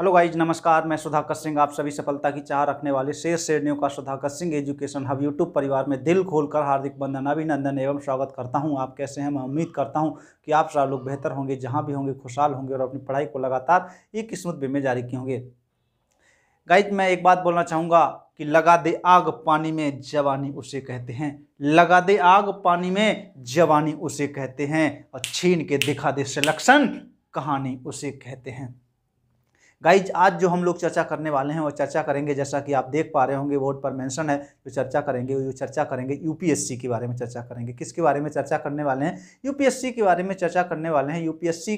hello guys नमस्कार मैं सुधाकर सिंह आप सभी सफलता की चाह रखने वाले शेष श्रेणियों का Sudhakar Singh education hub YouTube परिवार में दिल खोलकर हार्दिक बंधन अभिनंदन एवं स्वागत करता हूं आप कैसे हैं मैं उम्मीद करता हूं कि आप सारा लोग बेहतर होंगे जहां भी होंगे खुशहाल होंगे और अपनी पढ़ाई को लगातार एक किस्मत बे में जारी किए होंगे गाइज मैं एक बात बोलना चाहूँगा कि लगा दे आग पानी में जवानी उसे कहते हैं लगा दे आग पानी में जवानी उसे कहते हैं और छीन के दिखा दे सिलेक्शन कहानी उसे कहते हैं गाइज आज जो हम लोग चर्चा करने वाले हैं वो चर्चा करेंगे जैसा कि आप देख पा रहे होंगे बोर्ड पर मेंशन है जो चर्चा करेंगे वो चर्चा करेंगे यूपीएससी के बारे में चर्चा करेंगे किसके बारे में चर्चा करने वाले हैं यूपीएससी के बारे में चर्चा करने वाले हैं यूपीएससी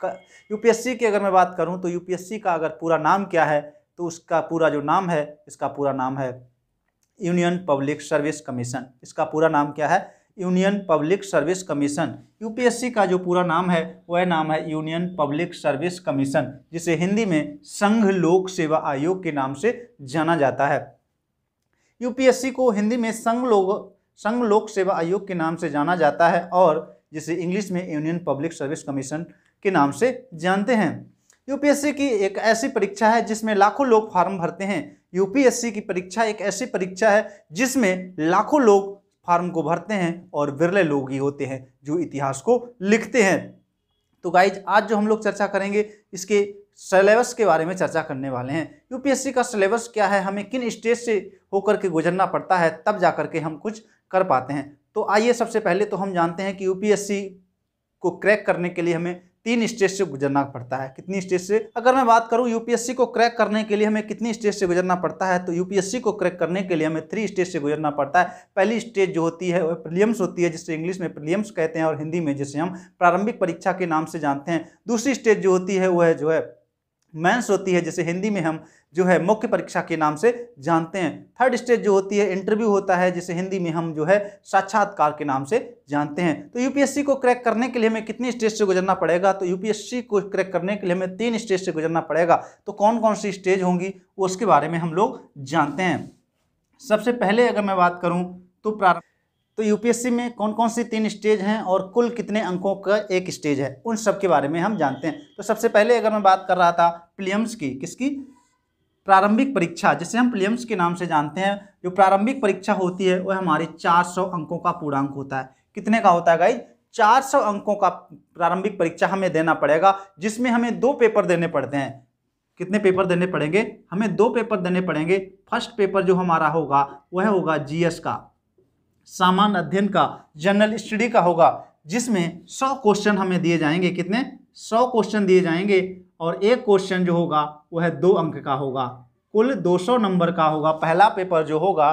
का यूपीएससी की अगर मैं बात करूँ तो यूपीएससी का अगर पूरा नाम क्या है तो उसका पूरा जो नाम है इसका पूरा नाम है यूनियन पब्लिक सर्विस कमीशन इसका पूरा नाम क्या है Union Public Service Commission UPSC का जो पूरा नाम है वह नाम है यूनियन पब्लिक सर्विस कमीशन जिसे हिंदी में संघ लोक सेवा आयोग के नाम से जाना जाता है यूपीएससी को हिंदी में संघ लोक संघ लोक सेवा आयोग के नाम से जाना जाता है और जिसे इंग्लिश में यूनियन पब्लिक सर्विस कमीशन के नाम से जानते हैं यूपीएससी की एक ऐसी परीक्षा है जिसमें लाखों लोग फॉर्म भरते हैं यूपीएससी की परीक्षा एक ऐसी परीक्षा है जिसमें लाखों लोग फार्म को भरते हैं और विरले लोग ही होते हैं जो इतिहास को लिखते हैं तो गाइज आज जो हम लोग चर्चा करेंगे इसके सिलेबस के बारे में चर्चा करने वाले हैं यूपीएससी का सिलेबस क्या है हमें किन स्टेज से होकर के गुजरना पड़ता है तब जा कर के हम कुछ कर पाते हैं तो आइए सबसे पहले तो हम जानते हैं कि यूपीएससी को क्रैक करने के लिए हमें तीन स्टेज से गुजरना पड़ता है कितनी स्टेज से अगर मैं बात करूं यूपीएससी को क्रैक करने के लिए हमें कितनी स्टेज से गुजरना पड़ता है तो यूपीएससी को क्रैक करने के लिए हमें थ्री स्टेज से गुजरना पड़ता है पहली स्टेज जो होती है वह प्रिलियम्स होती है जिसे इंग्लिश में प्रिलियम्स कहते हैं और हिंदी में जिसे हम प्रारंभिक परीक्षा के नाम से जानते हैं दूसरी स्टेज जो होती है वह जो है मेंस होती है जैसे हिंदी में हम जो है मुख्य परीक्षा के नाम से जानते हैं थर्ड स्टेज जो होती है इंटरव्यू होता है जिसे हिंदी में हम जो है साक्षात्कार के नाम से जानते हैं तो यूपीएससी को क्रैक करने के लिए हमें कितनी स्टेज से गुजरना पड़ेगा तो यूपीएससी को क्रैक करने के लिए हमें तीन स्टेज से गुजरना पड़ेगा तो कौन कौन सी स्टेज होंगी उसके बारे में हम लोग जानते हैं सबसे पहले अगर मैं बात करूँ तो प्रारंभ तो यूपीएससी में कौन कौन सी तीन स्टेज हैं और कुल कितने अंकों का एक स्टेज है उन सब के बारे में हम जानते हैं तो सबसे पहले अगर मैं बात कर रहा था प्लियम्स की किसकी प्रारंभिक परीक्षा जिसे हम प्लियम्स के नाम से जानते हैं जो प्रारंभिक परीक्षा होती है वह हमारी 400 अंकों का पूर्णांक होता है कितने का होता है गाई 400 अंकों का प्रारंभिक परीक्षा हमें देना पड़ेगा जिसमें हमें दो पेपर देने पड़ते हैं कितने पेपर देने पड़ेंगे हमें दो पेपर देने पड़ेंगे फर्स्ट पेपर जो हमारा होगा वह होगा जीएस का सामान्य अध्ययन का जनरल स्टडी का होगा जिसमें सौ क्वेश्चन हमें दिए जाएंगे कितने सौ क्वेश्चन दिए जाएंगे और एक क्वेश्चन जो होगा वह दो अंक का होगा कुल 200 नंबर का होगा पहला पेपर जो होगा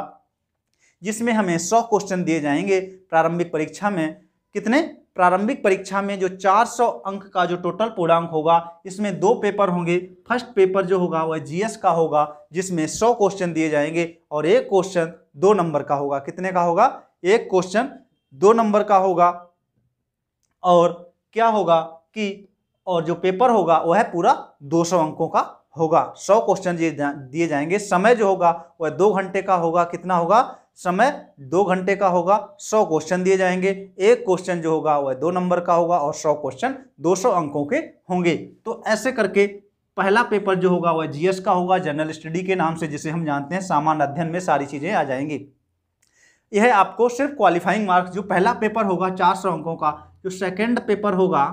जिसमें हमें 100 क्वेश्चन दिए जाएंगे प्रारंभिक परीक्षा में कितने प्रारंभिक परीक्षा में जो 400 अंक का जो टोटल पूर्णांक होगा इसमें दो पेपर होंगे फर्स्ट पेपर जो होगा वह जीएस का होगा जिसमें 100 क्वेश्चन दिए जाएंगे और एक क्वेश्चन दो नंबर का होगा कितने का होगा एक क्वेश्चन दो नंबर का होगा और क्या होगा कि और जो पेपर होगा वह है पूरा 200 अंकों का होगा 100 क्वेश्चन दिए जाएंगे समय जो होगा वह दो घंटे का होगा कितना होगा समय दो घंटे का होगा 100 क्वेश्चन दिए जाएंगे एक क्वेश्चन जो होगा वह दो नंबर का होगा और 100 क्वेश्चन 200 अंकों के होंगे तो ऐसे करके पहला पेपर जो होगा वह जीएस का होगा जनरल स्टडी के नाम से जिसे हम जानते हैं सामान्य अध्ययन में सारी चीज़ें आ जाएंगी यह आपको सिर्फ क्वालिफाइंग मार्क्स जो पहला पेपर होगा चार सौ अंकों का जो सेकंड पेपर होगा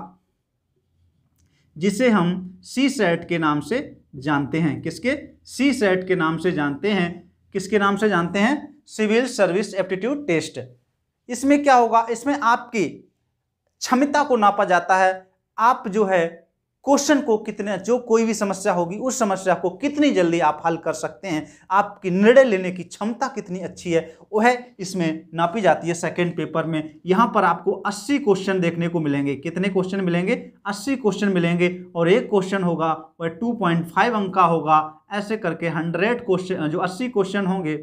जिसे हम सी सेट के नाम से जानते हैं किसके सी सेट के नाम से जानते हैं किसके नाम से जानते हैं सिविल सर्विस एप्टीट्यूड टेस्ट इसमें क्या होगा इसमें आपकी क्षमता को नापा जाता है आप जो है क्वेश्चन को कितने जो कोई भी समस्या होगी उस समस्या को कितनी जल्दी आप हल कर सकते हैं आपकी निर्णय लेने की क्षमता कितनी अच्छी है वह इसमें नापी जाती है सेकेंड पेपर में यहाँ पर आपको 80 क्वेश्चन देखने को मिलेंगे कितने क्वेश्चन मिलेंगे 80 क्वेश्चन मिलेंगे और एक क्वेश्चन होगा वह 2.5 अंक का होगा ऐसे करके हंड्रेड क्वेश्चन जो अस्सी क्वेश्चन होंगे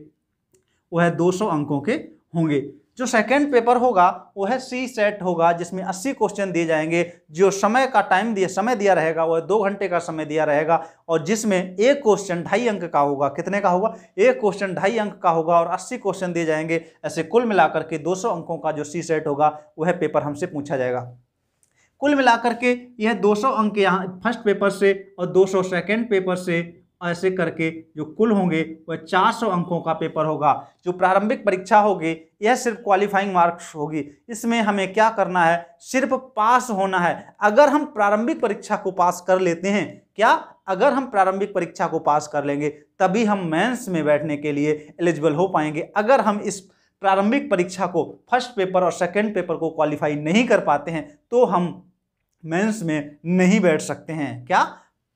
वह दो अंकों के होंगे जो सेकेंड पेपर होगा वो है सी सेट होगा जिसमें 80 क्वेश्चन दिए जाएंगे जो समय का टाइम दिया समय दिया रहेगा वह दो घंटे का समय दिया रहेगा और जिसमें एक क्वेश्चन ढाई अंक का होगा कितने का होगा एक क्वेश्चन ढाई अंक का होगा और 80 क्वेश्चन दिए जाएंगे ऐसे कुल मिलाकर के 200 अंकों का जो सी सेट होगा वह पेपर हमसे पूछा जाएगा कुल मिलाकर के यह 200 अंक यहाँ फर्स्ट पेपर से और 200 सेकंड पेपर से ऐसे करके जो कुल होंगे वह 400 अंकों का पेपर होगा जो प्रारंभिक परीक्षा होगी यह सिर्फ क्वालिफाइंग मार्क्स होगी इसमें हमें क्या करना है सिर्फ पास होना है अगर हम प्रारंभिक परीक्षा को पास कर लेते हैं क्या अगर हम प्रारंभिक परीक्षा को पास कर लेंगे तभी हम मेंस में बैठने के लिए एलिजिबल हो पाएंगे अगर हम इस प्रारंभिक परीक्षा को फर्स्ट पेपर और सेकेंड पेपर को क्वालिफाई नहीं कर पाते हैं तो हम मेन्स में नहीं बैठ सकते हैं क्या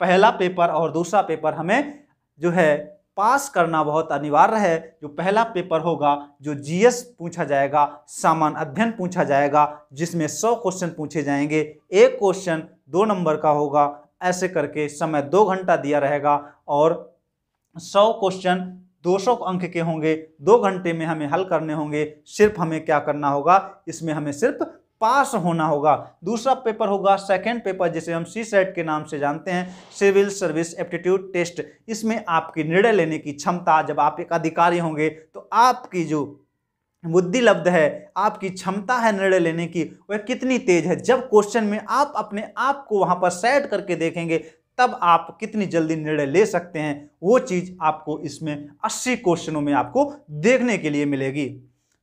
पहला पेपर और दूसरा पेपर हमें जो है पास करना बहुत अनिवार्य है जो पहला पेपर होगा जो जीएस पूछा जाएगा सामान्य अध्ययन पूछा जाएगा जिसमें सौ क्वेश्चन पूछे जाएंगे एक क्वेश्चन दो नंबर का होगा ऐसे करके समय दो घंटा दिया रहेगा और सौ क्वेश्चन 200 अंक के होंगे दो घंटे में हमें हल करने होंगे सिर्फ हमें क्या करना होगा इसमें हमें सिर्फ पास होना होगा दूसरा पेपर होगा सेकेंड पेपर जिसे हम सी सेट के नाम से जानते हैं सिविल सर्विस एप्टीट्यूड टेस्ट इसमें आपकी निर्णय लेने की क्षमता जब आप एक अधिकारी होंगे तो आपकी जो बुद्धि लब्ध है आपकी क्षमता है निर्णय लेने की वह कितनी तेज है जब क्वेश्चन में आप अपने आप को वहाँ पर सेट करके देखेंगे तब आप कितनी जल्दी निर्णय ले सकते हैं वो चीज़ आपको इसमें 80 क्वेश्चनों में आपको देखने के लिए मिलेगी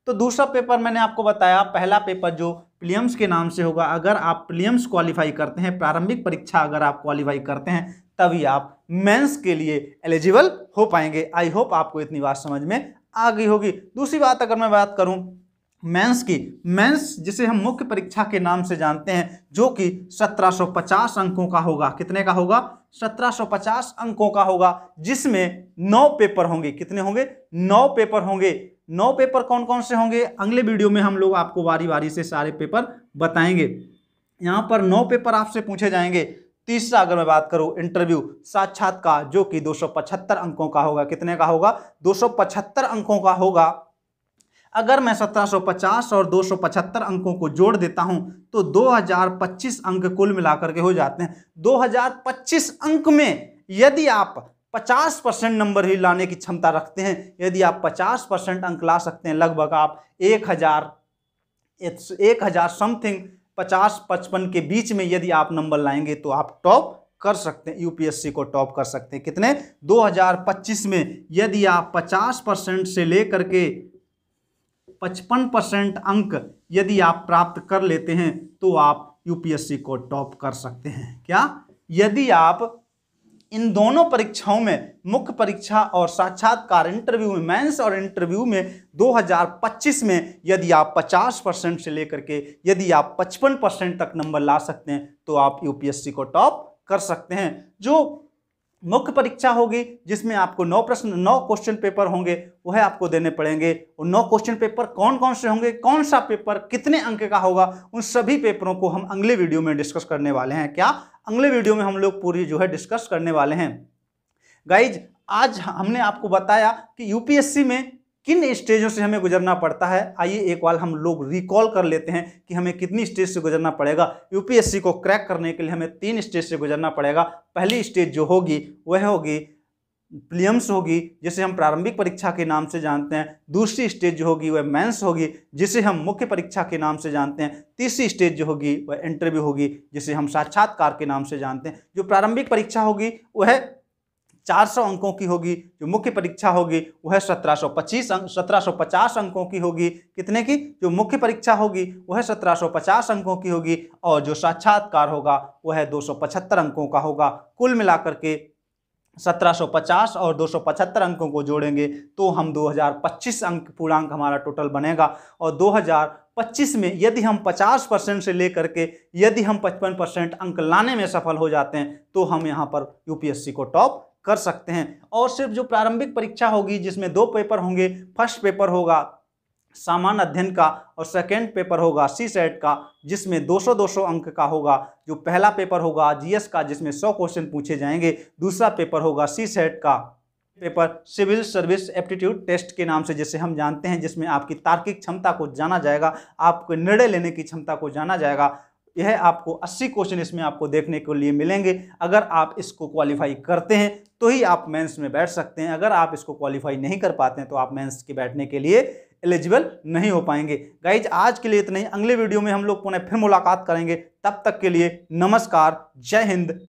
तो दूसरा पेपर मैंने आपको बताया पहला पेपर जो प्लियम्स के नाम से होगा अगर आप प्लियम्स क्वालिफाई करते हैं प्रारंभिक परीक्षा अगर आप क्वालिफाई करते हैं तभी आप मेंस के लिए एलिजिबल हो पाएंगे आई होप आपको इतनी बात समझ में आ गई होगी दूसरी बात अगर मैं बात करूं मेंस की मेंस जिसे हम मुख्य परीक्षा के नाम से जानते हैं जो कि 1750 अंकों का होगा कितने का होगा 1750 अंकों का होगा जिसमें नौ पेपर होंगे कितने होंगे नौ पेपर होंगे नौ पेपर कौन कौन से होंगे अगले वीडियो में हम लोग आपको बारी बारी से सारे पेपर बताएंगे यहाँ पर नौ पेपर आपसे पूछे जाएंगे तीसरा अगर मैं बात करूँ इंटरव्यू साक्षात्कार जो कि 275 अंकों का होगा कितने का होगा 275 अंकों का होगा अगर मैं 1750 और 275 अंकों को जोड़ देता हूं तो 2025 अंक कुल मिलाकर के हो जाते हैं 2025 अंक में यदि आप 50 परसेंट नंबर ही लाने की क्षमता रखते हैं यदि आप 50 परसेंट अंक ला सकते हैं लगभग आप एक हज़ार एक हज़ार समथिंग पचास पचपन के बीच में यदि आप नंबर लाएंगे तो आप टॉप कर सकते हैं यूपीएससी को टॉप कर सकते हैं कितने 2025 में यदि आप 50 परसेंट से लेकर के 55 परसेंट अंक यदि आप प्राप्त कर लेते हैं तो आप यूपीएससी को टॉप कर सकते हैं क्या यदि आप इन दोनों परीक्षाओं में मुख्य परीक्षा और साक्षात्कार इंटरव्यू में मेंस और इंटरव्यू में 2025 में यदि आप 50 परसेंट से लेकर के यदि आप 55 परसेंट तक नंबर ला सकते हैं तो आप यूपीएससी को टॉप कर सकते हैं जो मुख्य परीक्षा होगी जिसमें आपको नौ प्रश्न नौ क्वेश्चन पेपर होंगे वह आपको देने पड़ेंगे और नौ क्वेश्चन पेपर कौन कौन से होंगे कौन सा पेपर कितने अंक का होगा उन सभी पेपरों को हम अगले वीडियो में डिस्कस करने वाले हैं क्या अगले वीडियो में हम लोग पूरी जो है डिस्कस करने वाले हैं गाइज आज हमने आपको बताया कि यूपीएससी में किन स्टेजों से हमें गुजरना पड़ता है आइए एक बार हम लोग रिकॉल कर लेते हैं कि हमें कितनी स्टेज से गुजरना पड़ेगा यूपीएससी को क्रैक करने के लिए हमें तीन स्टेज से गुजरना पड़ेगा पहली स्टेज जो होगी वह होगी प्लियम्स होगी जिसे हम प्रारंभिक परीक्षा के नाम से जानते हैं दूसरी स्टेज जो होगी वह मेंस होगी जिसे हम मुख्य परीक्षा के नाम से जानते हैं तीसरी स्टेज जो होगी वह इंटरव्यू होगी जिसे हम साक्षात्कार के नाम से जानते हैं जो प्रारंभिक परीक्षा होगी वह 400 अंकों की होगी जो मुख्य परीक्षा होगी वह सत्रह सौ पच्चीस अंक पचास अंकों की होगी कितने की जो मुख्य परीक्षा होगी वह पचास अंकों की होगी और जो साक्षात्कार होगा वह पचहत्तर अंकों का होगा कुल मिलाकर के 1750 और 275 अंकों को जोड़ेंगे तो हम 2025 अंक पूर्णांक हमारा टोटल बनेगा और 2025 में यदि हम 50 परसेंट से लेकर के यदि हम 55 परसेंट अंक लाने में सफल हो जाते हैं तो हम यहाँ पर यूपीएससी को टॉप कर सकते हैं और सिर्फ जो प्रारंभिक परीक्षा होगी जिसमें दो पेपर होंगे फर्स्ट पेपर होगा सामान्य अध्ययन का और सेकेंड पेपर होगा सी सेट e का जिसमें 200 200 अंक का होगा जो पहला पेपर होगा जीएस का जिसमें 100 क्वेश्चन पूछे जाएंगे दूसरा पेपर होगा सी सेट e का paper civil service aptitude test के नाम से जिसे हम जानते हैं जिसमें आपकी तार्किक क्षमता को जाना जाएगा आपके निर्णय लेने की क्षमता को जाना जाएगा यह आपको 80 क्वेश्चन इसमें आपको देखने के लिए मिलेंगे अगर आप इसको क्वालिफाई करते हैं तो ही आप मेंस में बैठ सकते हैं अगर आप इसको क्वालिफाई नहीं कर पाते हैं तो आप मेंस के बैठने के लिए एलिजिबल नहीं हो पाएंगे गाइज आज के लिए इतना ही अगले वीडियो में हम लोग पुनः फिर मुलाकात करेंगे तब तक के लिए नमस्कार जय हिंद